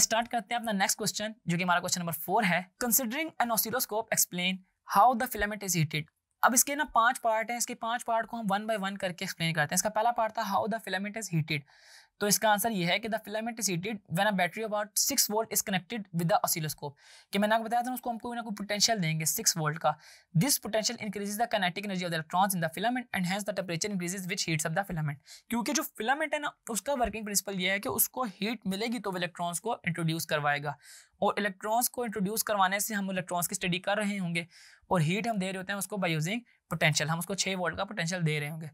start करते हैं अपना नेक्स्ट क्वेश्चन जो कि हमारा क्वेश्चन नंबर फोर है considering an oscilloscope explain how the filament is heated अब इसके ना पांच पार्ट हैं इसके पांच पार्ट को हम वन बाय वन करके एक्सप्लेन करते हैं इसका पहला पार्ट था how the filament is heated तो इसका आंसर ये है कि the filament is heated when a battery about six volt is connected with the oscilloscope कि मैंने आपको बताया था उसको हम कोई ना कोई पोटेंशियल देंगे सिक्स वोल्ट का this potential increase the kinetic energy of the electrons in the filament and hence the temperature increase which heats of the filament क्योंकि जो फिलामेंट है ना उसका वर्किंग प्रिंसिपल ये है कि उसको हीट मिलेगी तो इलेक्ट्रॉन्स को इंट्रोड्यूस करवाएगा और इलेक्ट्रॉन्स को इंट्रोड्यूस करवाने से हम इलेक्ट्रॉन्स की स्टडी कर रहे होंगे और हीट हम दे रहे होते हैं उसको बाई यूजिंग पोटेंशियल हम उसको छः वोल्ट का पोटेंशियल दे रहे होंगे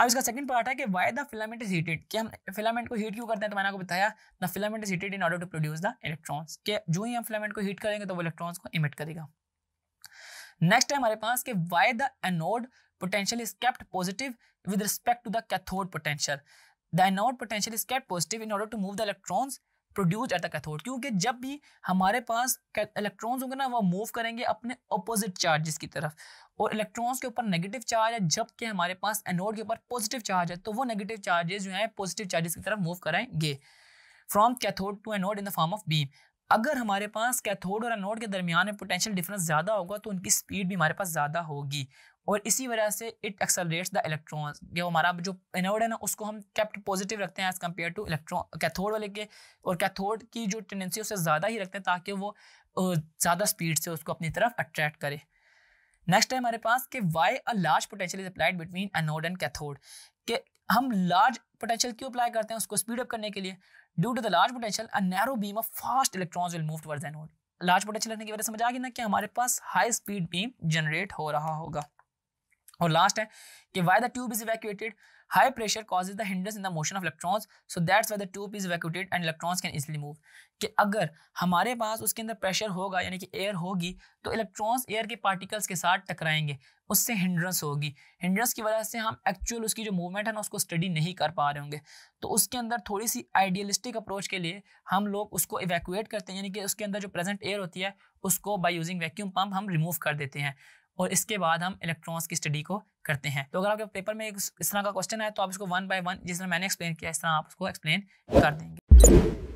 अब इसका सेकंड पार्ट है कि why the filament is heated कि हम फिलामेंट को हीट क्यों करते हैं तो मैंने आपको बताया the filament is heated in order to produce the electrons के जो ही हम फिलामेंट को हीट करेंगे तो वो इलेक्ट्रॉन्स को इमिट करेगा नेक्स्ट है हमारे पास कि why the anode potential is kept positive with respect to the cathode potential the anode potential is kept positive in order to move the electrons produce at the cathode क्योंकि जब भी हमारे पास electrons होंगे ना वो मूव करेंगे अपने opposite charges की तरफ और इलेक्ट्रॉन्स के ऊपर नेगेटिव चार्ज है जबकि हमारे पास एनोड के ऊपर पॉजिटिव चार्ज है तो वो नेगेटिव चार्जेस जो है पॉजिटिव चार्जेस की तरफ मूव कराएंगे from cathode to anode in the form of beam अगर हमारे पास कैथोड और एनोड के दरमियान में पोटेंशियल डिफरेंस ज़्यादा होगा तो उनकी स्पीड भी हमारे पास ज़्यादा होगी और इसी वजह से इट एक्सलरेट्स द इलेक्ट्रॉन्स जो हमारा जो एनोड है ना उसको हम कैप्ट पॉजिटिव रखते हैं as compare to electron cathode वाले के और कैथोड की जो टेंडेंसी उससे ज़्यादा ही रखते हैं ताकि वो ज़्यादा स्पीड से उसको अपनी तरफ अट्रैक्ट करे नेक्स्ट है हमारे पास कि why a large potential is applied between anode and cathode कि हम लार्ज पोटेंशियल क्यों अप्लाई करते हैं उसको स्पीड अप करने के लिए due to the large potential a narrow beam of fast electrons will move towards anode large potential रहने की वजह से समझ आ गई ना कि हमारे पास हाई स्पीड बीम जनरेट हो रहा होगा और लास्ट है कि why the tube is evacuated high pressure cause the hindrance in the motion of electrons so that's why the tube is evacuated and electrons can easily move कि अगर हमारे पास उसके अंदर प्रेशर होगा यानी कि एयर होगी तो इलेक्ट्रॉन्स एयर के पार्टिकल्स के साथ टकराएंगे उससे हिंड्रेंस होगी हिंड्रेंस की वजह से हम एक्चुअल उसकी जो मूवमेंट है ना उसको स्टडी नहीं कर पा रहे होंगे तो उसके अंदर थोड़ी सी आइडियलिस्टिक अप्रोच के लिए हम लोग उसको इवैक्यूएट करते हैं यानी कि उसके अंदर जो प्रेजेंट एयर होती है उसको बाय यूजिंग वैक्यूम पंप हम रिमूव कर देते हैं और इसके बाद हम इलेक्ट्रॉन्स की स्टडी को करते हैं तो अगर आपके पेपर में इस तरह का क्वेश्चन है तो आप इसको वन बाय वन जिस तरह मैंने एक्सप्लेन किया इस तरह आप उसको एक्सप्लेन कर देंगे